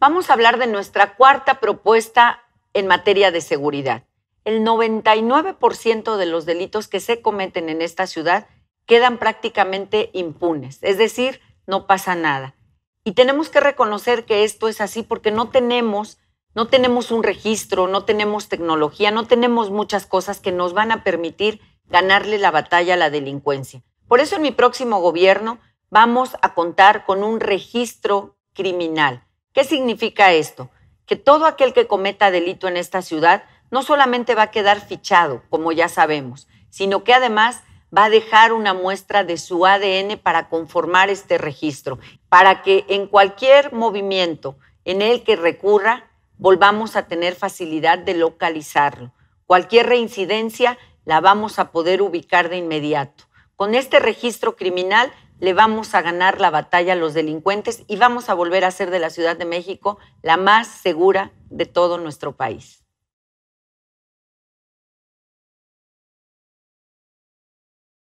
Vamos a hablar de nuestra cuarta propuesta en materia de seguridad. El 99% de los delitos que se cometen en esta ciudad quedan prácticamente impunes, es decir, no pasa nada. Y tenemos que reconocer que esto es así porque no tenemos, no tenemos un registro, no tenemos tecnología, no tenemos muchas cosas que nos van a permitir ganarle la batalla a la delincuencia. Por eso en mi próximo gobierno vamos a contar con un registro criminal ¿Qué significa esto? Que todo aquel que cometa delito en esta ciudad no solamente va a quedar fichado, como ya sabemos, sino que además va a dejar una muestra de su ADN para conformar este registro, para que en cualquier movimiento en el que recurra, volvamos a tener facilidad de localizarlo. Cualquier reincidencia la vamos a poder ubicar de inmediato. Con este registro criminal le vamos a ganar la batalla a los delincuentes y vamos a volver a hacer de la Ciudad de México la más segura de todo nuestro país.